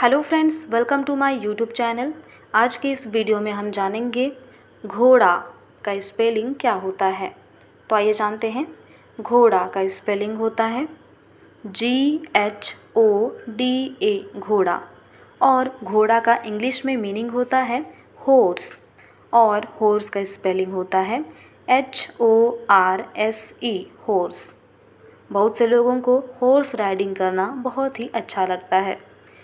hello friends welcome to my YouTube channel आज के इस वीडियो में हम जानेंगे घोड़ा का स्पेलिंग क्या होता है तो आइए जानते हैं घोड़ा का स्पेलिंग होता है जी एच ओ डी ए घोड़ा और घोड़ा का इंग्लिश में मीनिंग होता है हॉर्स और हॉर्स का स्पेलिंग होता है H O R S E horse बहुत से लोगों को हॉर्स राइडिंग करना बहुत ही अच्छा लगता है